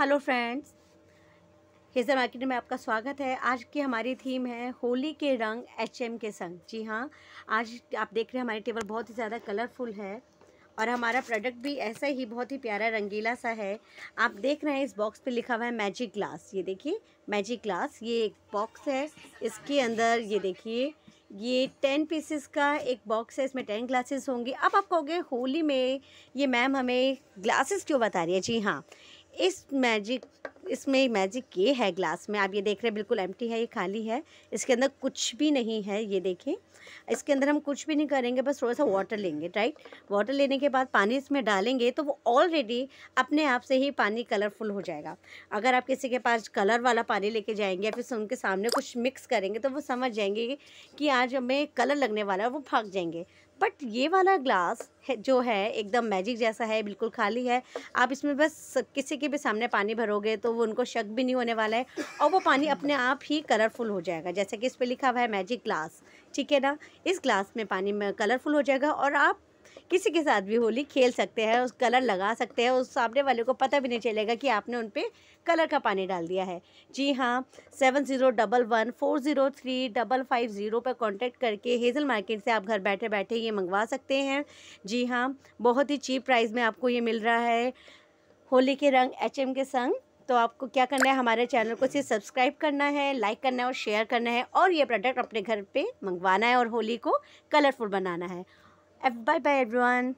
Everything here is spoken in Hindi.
हेलो फ्रेंड्स हेजर मार्केट में आपका स्वागत है आज की हमारी थीम है होली के रंग एचएम के संग जी हाँ आज आप देख रहे हैं हमारी टेबल बहुत ही ज़्यादा कलरफुल है और हमारा प्रोडक्ट भी ऐसा ही बहुत ही प्यारा रंगीला सा है आप देख रहे हैं इस बॉक्स पे लिखा हुआ है मैजिक ग्लास ये देखिए मैजिक ग्लास ये एक बॉक्स है इसके अंदर ये देखिए ये टेन पीसेस का एक बॉक्स है इसमें टेन ग्लासेस होंगी अब आप कहोगे होली में ये मैम हमें ग्लासेस क्यों बता रही है जी हाँ इस मैजिक इसमें मैजिक ये है ग्लास में आप ये देख रहे हैं बिल्कुल एम्प्टी है ये खाली है इसके अंदर कुछ भी नहीं है ये देखें इसके अंदर हम कुछ भी नहीं करेंगे बस थोड़ा सा वाटर लेंगे राइट वाटर लेने के बाद पानी इसमें डालेंगे तो वो ऑलरेडी अपने आप से ही पानी कलरफुल हो जाएगा अगर आप किसी के पास कलर वाला पानी लेके जाएंगे या फिर उनके सामने कुछ मिक्स करेंगे तो वो समझ जाएंगे कि आज हमें कलर लगने वाला है वो भाग जाएंगे बट ये वाला ग्लास है जो है एकदम मैजिक जैसा है बिल्कुल खाली है आप इसमें बस किसी के भी सामने पानी भरोगे तो वो उनको शक भी नहीं होने वाला है और वो पानी अपने आप ही कलरफुल हो जाएगा जैसे कि इस पर लिखा हुआ है मैजिक ग्लास ठीक है ना इस ग्लास में पानी में कलरफुल हो जाएगा और आप किसी के साथ भी होली खेल सकते हैं उस कलर लगा सकते हैं उस सामने वाले को पता भी नहीं चलेगा कि आपने उन पर कलर का पानी डाल दिया है जी हाँ seven zero double one four zero three double five zero पर कॉन्टैक्ट करके हेज़ल मार्केट से आप घर बैठे बैठे ये मंगवा सकते हैं जी हाँ बहुत ही चीप प्राइस में आपको ये मिल रहा है होली के रंग एम के संग तो आपको क्या करना है हमारे चैनल को सिर्फ सब्सक्राइब करना है लाइक करना है और शेयर करना है और ये प्रोडक्ट अपने घर पे मंगवाना है और होली को कलरफुल बनाना है Bye-bye, everyone.